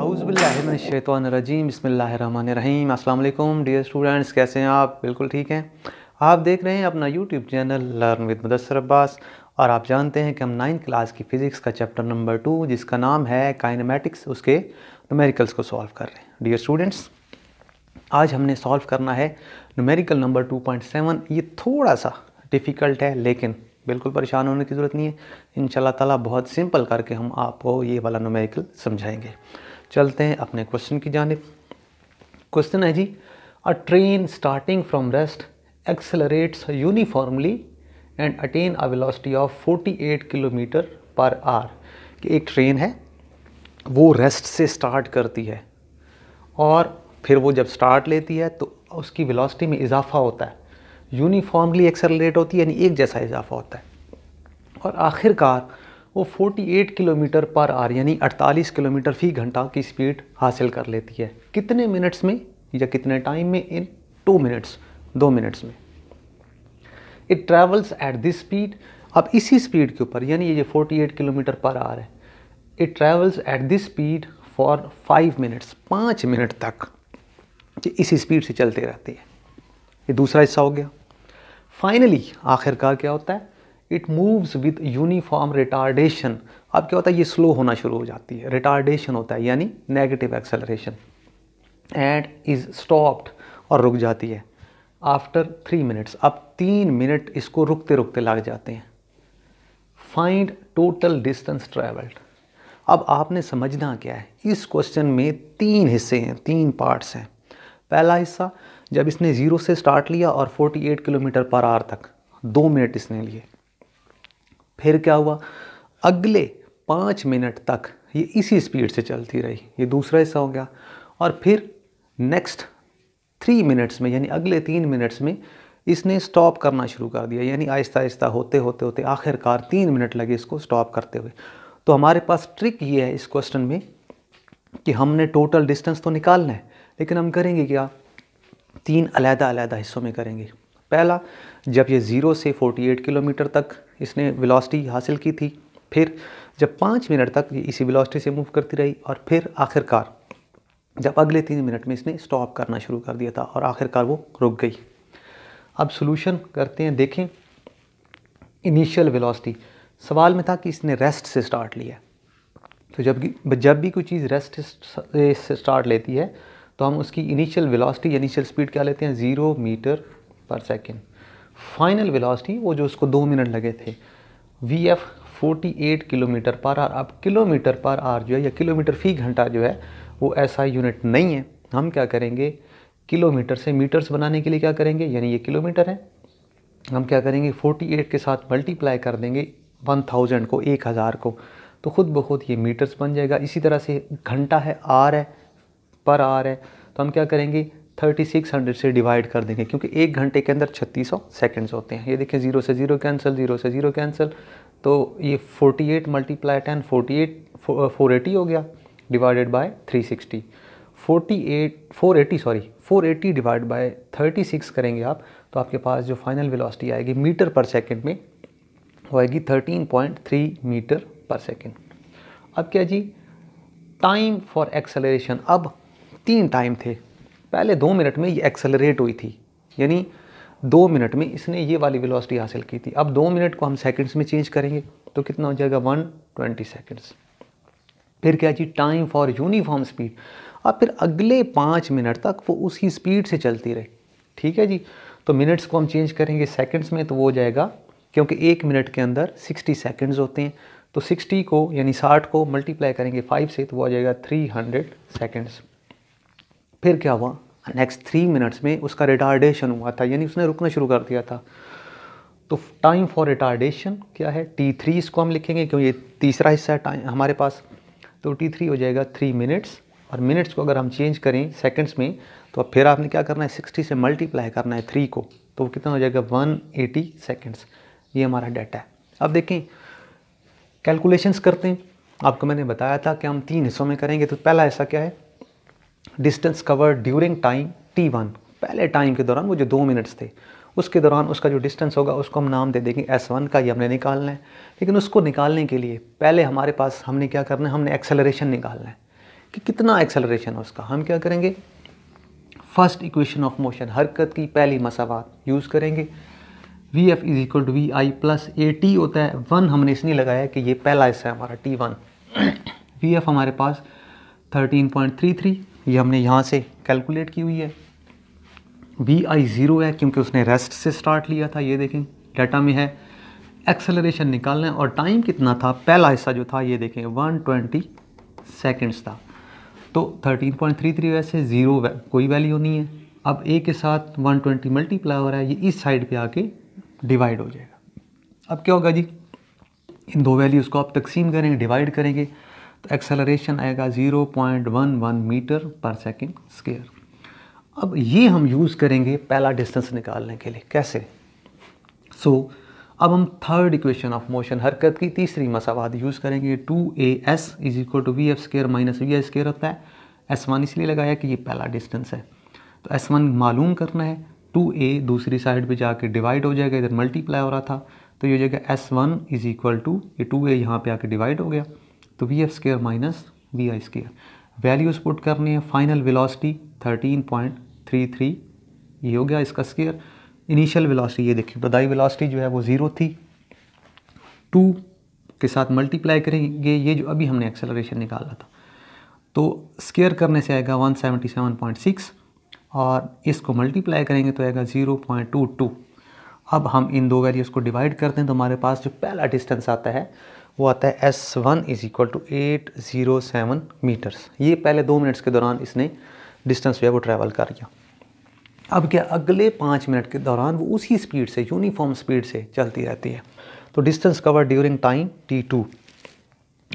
हौज़बिल्लिनशैतरजीम बसमीम अल्लाम dear students कैसे हैं आप बिल्कुल ठीक हैं आप देख रहे हैं अपना YouTube channel learn with Mudassar Abbas और आप जानते हैं कि हम नाइन्थ क्लास की फ़िज़िक्स का चैप्टर नंबर टू जिसका नाम है काइनमेटिक्स उसके नुमेरिकल्स को सॉल्व कर रहे हैं डियर स्टूडेंट्स आज हमने सॉल्व करना है numerical number two point seven ये थोड़ा सा डिफ़िकल्ट है लेकिन बिल्कुल परेशान होने की ज़रूरत नहीं है इन ताला बहुत सिंपल करके हम आपको ये वाला नोमेरिकल समझाएंगे चलते हैं अपने क्वेश्चन की जानब क्वेश्चन है जी a train starting from rest accelerates uniformly and attain a velocity of 48 kilometre per hour कि एक ट्रेन है वो रेस्ट से स्टार्ट करती है और फिर वो जब स्टार्ट लेती है तो उसकी वेलोसिटी में इजाफा होता है यूनिफॉर्मली एक्सेलरेट होती है यानी एक जैसा इजाफा होता है और आखिरकार वो 48 किलोमीटर पर आर यानी 48 किलोमीटर फी घंटा की स्पीड हासिल कर लेती है कितने मिनट्स में या कितने टाइम में इन टू मिनट्स दो मिनट्स में it travels at this speed अब इसी स्पीड के ऊपर यानी ये 48 किलोमीटर पर आर है it travels at this speed for five minutes पाँच मिनट तक ये इसी स्पीड से चलते रहती है ये दूसरा हिस्सा हो गया फाइनली आखिरकार क्या होता है it moves with uniform retardation अब क्या होता है ये स्लो होना शुरू हो जाती है रिटार्डेशन होता है यानी negative acceleration and is stopped और रुक जाती है आफ्टर थ्री मिनट्स अब तीन मिनट इसको रुकते रुकते लग जाते हैं फाइंड टोटल डिस्टेंस ट्रेवल्ड अब आपने समझना क्या है इस क्वेश्चन में तीन हिस्से हैं तीन पार्ट्स हैं पहला हिस्सा जब इसने ज़ीरो से स्टार्ट लिया और 48 किलोमीटर पर आर तक दो मिनट इसने लिए फिर क्या हुआ अगले पाँच मिनट तक ये इसी स्पीड से चलती रही ये दूसरा हिस्सा हो गया और फिर नेक्स्ट थ्री मिनट्स में यानी अगले तीन मिनट्स में इसने स्टॉप करना शुरू कर दिया यानी आहिस्ता आहिस्ता होते होते होते आखिरकार तीन मिनट लगे इसको स्टॉप करते हुए तो हमारे पास ट्रिक ये है इस क्वेश्चन में कि हमने टोटल डिस्टेंस तो निकालना है लेकिन हम करेंगे क्या तीन अलहदा अलहदा हिस्सों में करेंगे पहला जब ये ज़ीरो से 48 किलोमीटर तक इसने वेलोसिटी हासिल की थी फिर जब पाँच मिनट तक ये इसी वेलोसिटी से मूव करती रही और फिर आखिरकार जब अगले तीन मिनट में इसने स्टॉप करना शुरू कर दिया था और आखिरकार वो रुक गई अब सोल्यूशन करते हैं देखें इनिशियल वेलोसिटी सवाल में था कि इसने रेस्ट से स्टार्ट लिया तो जब जब भी कोई चीज़ रेस्ट से स्टार्ट लेती है तो हम उसकी इनिशियल वेलोसिटी इनिशियल स्पीड क्या लेते हैं zero metre per second final velocity वो जो उसको दो मिनट लगे थे V F forty eight kilometre per hour अब किलोमीटर पर आर जो है या किलोमीटर फी घंटा जो है वो ऐसा यूनिट नहीं है हम क्या करेंगे किलोमीटर से मीटर्स बनाने के लिए क्या करेंगे यानी ये किलोमीटर है हम क्या करेंगे 48 के साथ मल्टीप्लाई कर देंगे 1000 को 1000 को तो ख़ुद ब खुद ये मीटर्स बन जाएगा इसी तरह से घंटा है आर है पर आर है तो हम क्या करेंगे 3600 से डिवाइड कर देंगे क्योंकि एक घंटे के अंदर 3600 सेकंड्स होते हैं ये देखें ज़ीरो से ज़ीरो कैंसिल ज़ीरो से ज़ीरो कैंसिल तो ये 48 eight multiply ten forty eight हो गया divided by 360 sixty forty sorry 480 divide by 36 करेंगे आप तो आपके पास जो फाइनल वेलोसिटी आएगी मीटर पर सेकंड में होएगी 13.3 मीटर पर सेकंड अब क्या जी टाइम फॉर एक्सेलरेशन अब तीन टाइम थे पहले दो मिनट में ये एक्सेलरेट हुई थी यानी दो मिनट में इसने ये वाली वेलोसिटी हासिल की थी अब दो मिनट को हम सेकंड्स में चेंज करेंगे तो कितना हो जाएगा वन ट्वेंटी सेकेंड्स फिर क्या जी टाइम फॉर यूनिफॉर्म स्पीड अब फिर अगले पाँच मिनट तक वो उसी स्पीड से चलती रहे ठीक है जी तो मिनट्स को हम चेंज करेंगे सेकेंड्स में तो वो हो जाएगा क्योंकि एक मिनट के अंदर सिक्सटी सेकेंड्स होते हैं तो सिक्सटी को यानी साठ को मल्टीप्लाई करेंगे फाइव से तो वो आ जाएगा थ्री हंड्रेड सेकेंड्स फिर क्या हुआ नेक्स्ट थ्री मिनट्स में उसका रिटार्डेशन हुआ था यानी उसने रुकना शुरू कर दिया था तो टाइम फॉर रिटार्डेशन क्या है टी थ्री इसको हम लिखेंगे क्योंकि ये तीसरा हिस्सा है टाइम हमारे पास तो टी थ्री हो जाएगा थ्री मिनट्स और मिनट्स को अगर हम चेंज करें सेकेंड्स में तो अब फिर आपने क्या करना है सिक्सटी से मल्टीप्लाई करना है थ्री को तो वो कितना हो जाएगा वन एटी सेकेंड्स ये हमारा डाटा है अब देखें कैलकुलेशंस करते हैं आपको मैंने बताया था कि हम तीन हिस्सों में करेंगे तो पहला हिस्सा क्या है distance cover during time T one पहले टाइम के दौरान वो जो दो मिनट्स थे उसके दौरान उसका जो डिस्टेंस होगा उसको हम नाम दे देंगे एस वन का ये हमने निकालना है लेकिन उसको निकालने के लिए पहले हमारे पास हमने क्या करना है हमने एक्सेलरेशन निकालना है कि कितना एक्सेलरेशन है उसका हम क्या करेंगे फर्स्ट इक्वेशन ऑफ मोशन हरकत की पहली मसावत यूज़ करेंगे V F is equal to V I plus A T होता है वन हमने इसलिए लगाया कि ये पहला हिस्सा है हमारा टी वन वी एफ हमारे पास थर्टीन पॉइंट थ्री थ्री ये हमने यहाँ से कैलकुलेट की हुई है वी आई ज़ीरो है क्योंकि उसने रेस्ट से स्टार्ट लिया था ये देखें डाटा में है एक्सेलरेशन निकालना है और टाइम कितना था पहला हिस्सा जो था ये देखें 120 सेकेंड्स था तो 13.33 वैसे ज़ीरो वै, कोई वैल्यू नहीं है अब ए के साथ 120 ट्वेंटी मल्टीप्लाई हो रहा है ये इस साइड पे आके डिवाइड हो जाएगा अब क्या होगा जी इन दो वैल्यूज़ को आप तकसीम करेंगे डिवाइड करेंगे तो एक्सेलरेशन आएगा 0.11 मीटर पर सेकेंड स्केयर अब ये हम यूज़ करेंगे पहला डिस्टेंस निकालने के लिए कैसे सो so, अब हम थर्ड इक्वेशन ऑफ मोशन हरकत की तीसरी मसावाद यूज़ करेंगे two A S is equal to V F square minus V I square होता है एस वन इसलिए लगाया कि ये पहला डिस्टेंस है तो एस वन मालूम करना है टू ए दूसरी साइड पे जाके डिवाइड हो जाएगा इधर मल्टीप्लाई हो रहा था तो ये हो जाएगा S one is equal to ये टू ए यहाँ पर आके डिवाइड हो गया तो V F square minus V I square values put करने हैं final velocity thirteen point three three ये हो गया इसका स्केयर इनिशियल विलासिटी ये देखिए बदाई विलासिटी जो है वो ज़ीरो थी टू के साथ मल्टीप्लाई करेंगे ये जो अभी हमने एक्सेलरेशन निकाला था तो स्केयर करने से आएगा one seventy seven point six और इसको मल्टीप्लाई करेंगे तो आएगा जीरो पॉइंट टू टू अब हम इन दो वैल्यूज़ को डिवाइड करते हैं तो हमारे पास जो पहला डिस्टेंस आता है वो आता है S one is equal to eight zero seven metres ये पहले दो मिनट्स के दौरान इसने डिस्टेंस जो है वो ट्रैवल कर लिया अब क्या अगले पाँच मिनट के दौरान वो उसी स्पीड से यूनिफॉर्म स्पीड से चलती रहती है तो distance cover during time T two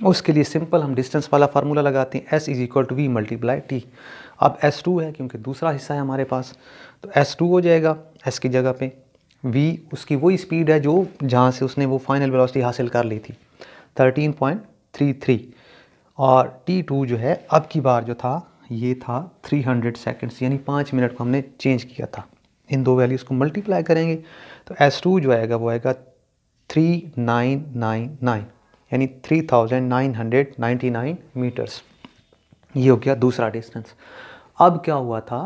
उसके लिए सिंपल हम डिस्टेंस वाला फार्मूला लगाते हैं S is equal to V multiply T अब एस टू है क्योंकि दूसरा हिस्सा है हमारे पास तो एस टू हो जाएगा एस की जगह पे वी उसकी वही स्पीड है जो जहाँ से उसने वो फाइनल वेलोसिटी हासिल कर ली थी थर्टीन पॉइंट थ्री थ्री और टी टू जो है अब की बार जो था ये था थ्री हंड्रेड सेकेंड्स यानी पाँच मिनट को हमने चेंज किया था इन दो वैल्यूज़ को मल्टीप्लाई करेंगे तो एस टू जो आएगा वो आएगा थ्री नाइन नाइन नाइन यानी three thousand nine hundred nine metres ये हो गया दूसरा डिस्टेंस अब क्या हुआ था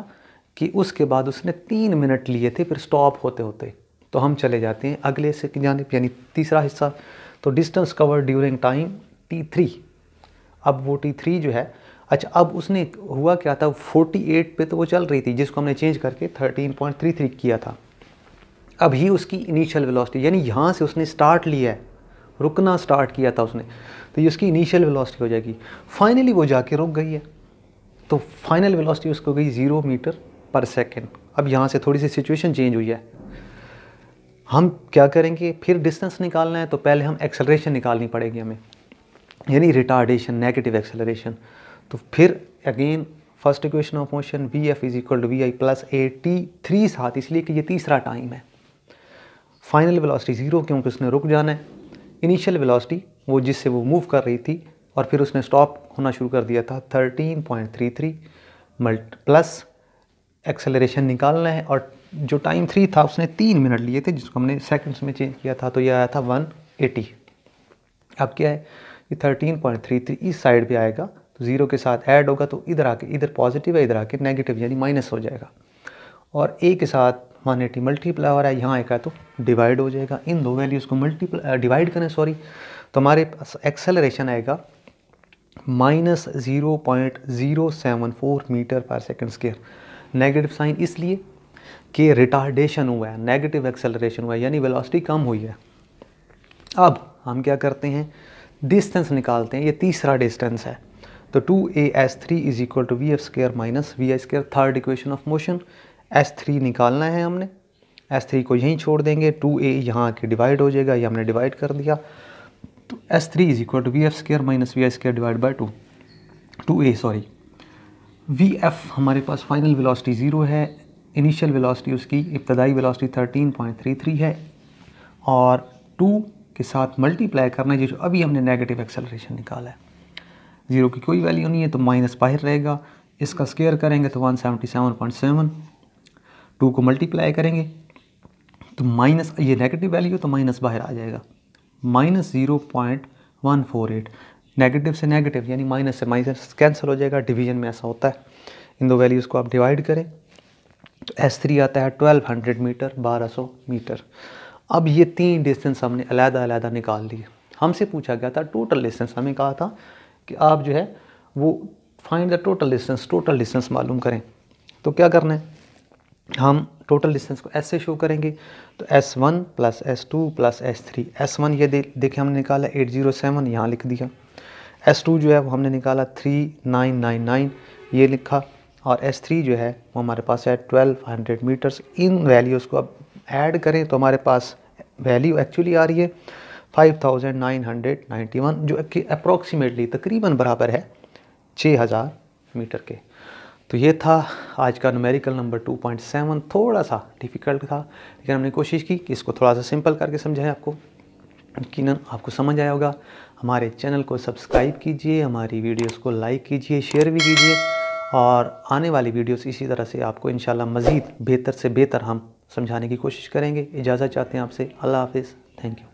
कि उसके बाद उसने तीन मिनट लिए थे फिर स्टॉप होते होते तो हम चले जाते हैं अगले से जानब यानी तीसरा हिस्सा तो distance cover during time T three अब वो टी थ्री जो है अच्छा अब उसने हुआ क्या था 48 पे तो वो चल रही थी जिसको हमने चेंज करके 13.33 किया था अब ही उसकी इनिशियल वेलोसिटी यानी यहाँ से उसने स्टार्ट लिया है रुकना स्टार्ट किया था उसने तो ये उसकी इनिशियल वेलोसिटी हो जाएगी फाइनली वो जाके रुक गई है तो फाइनल वेलोसिटी उसको गई ज़ीरो मीटर पर सेकेंड अब यहाँ से थोड़ी सी सिचुएशन चेंज हुई है हम क्या करेंगे फिर डिस्टेंस निकालना है तो पहले हम एक्सेलरेशन निकालनी पड़ेगी हमें यानी रिटार्डेशन नेगेटिव एक्सेलरेशन तो फिर again first equation of motion V F is equal to V I plus A T three साथ इसलिए कि ये तीसरा टाइम है फाइनल वेलोसिटी ज़ीरो क्योंकि उसने रुक जाना है इनिशियल वेलोसिटी वो जिससे वो मूव कर रही थी और फिर उसने स्टॉप होना शुरू कर दिया था thirteen point three three plus acceleration निकालना है और जो टाइम थ्री था उसने तीन मिनट लिए थे जिसको हमने सेकंड्स में चेंज किया था तो यह आया था वन एटी अब क्या है ये थर्टीन पॉइंट थ्री थ्री इस साइड पे आएगा तो ज़ीरो के साथ ऐड होगा तो इधर आके इधर पॉजिटिव है इधर आके नेगेटिव यानी माइनस हो जाएगा और ए के साथ वन एटी मल्टीप्लाई हो रहा है यहाँ एक है तो डिवाइड हो जाएगा इन दो वैल्यूज़ को मल्टीप्लाई डिवाइड करें सॉरी तो हमारे पास एक्सेलरेशन आएगा minus zero point zero seven four metre per second square negative sign इसलिए कि रिटार्डेशन हुआ है नेगेटिव एक्सेलरेशन हुआ है यानी वेलोसिटी कम हुई है अब हम क्या करते हैं डिस्टेंस निकालते हैं ये तीसरा डिस्टेंस है तो two A S three is equal to V F square minus V I square third equation of motion S three निकालना है हमने एस थ्री को यहीं छोड़ देंगे टू ए यहाँ आके डिवाइड हो जाएगा ये हमने डिवाइड कर दिया तो S three is equal to V F square minus V I square divide by two two A sorry V F हमारे पास फाइनल वेलोसिटी ज़ीरो है इनिशियल वेलोसिटी उसकी इब्तदाई वेलोसिटी 13.33 है और 2 के साथ मल्टीप्लाई करना है जो अभी हमने नेगेटिव एक्सेलरेशन निकाला है ज़ीरो की कोई वैल्यू नहीं है तो माइनस बाहर रहेगा इसका स्केयर करेंगे तो 177.7 टू को मल्टीप्लाई करेंगे तो माइनस ये नेगेटिव वैल्यू तो माइनस बाहर आ जाएगा minus zero point one four eight negative से नेगेटिव यानी माइनस से माइनस कैंसिल हो जाएगा डिवीजन में ऐसा होता है इन दो वैल्यूज़ को आप डिवाइड करें तो एस थ्री आता है ट्वेल्व हंड्रेड मीटर बारह सौ मीटर अब ये तीन डिस्टेंस हमने अलहदा अलहदा निकाल लिए हमसे पूछा गया था टोटल डिस्टेंस हमें कहा था कि आप जो है वो find the total distance total distance मालूम करें तो क्या करना है हम टोटल डिस्टेंस को एस से शो करेंगे तो S one plus S two plus S three S one ये देखे हमने निकाला एट जीरो सेवन यहाँ लिख दिया एस टू जो है वो हमने निकाला थ्री नाइन नाइन नाइन ये लिखा और S3 जो है वो हमारे पास है 1200 मीटर्स इन वैल्यूज़ को अब ऐड करें तो हमारे पास वैल्यू एक्चुअली आ रही है 5991 जो कि अप्रॉक्सीमेटली तकरीबन बराबर है 6000 मीटर के तो ये था आज का नमेरिकल नंबर 2.7 थोड़ा सा डिफ़िकल्ट था लेकिन हमने कोशिश की कि इसको थोड़ा सा सिंपल करके समझाएं आपको यकीन आपको समझ आया होगा हमारे चैनल को सब्सक्राइब कीजिए हमारी वीडियोस को लाइक कीजिए शेयर भी कीजिए और आने वाली वीडियोस इसी तरह से आपको इन मज़ीद बेहतर से बेहतर हम समझाने की कोशिश करेंगे इजाज़त चाहते हैं आपसे अल्लाह हाफिज़ थैंक यू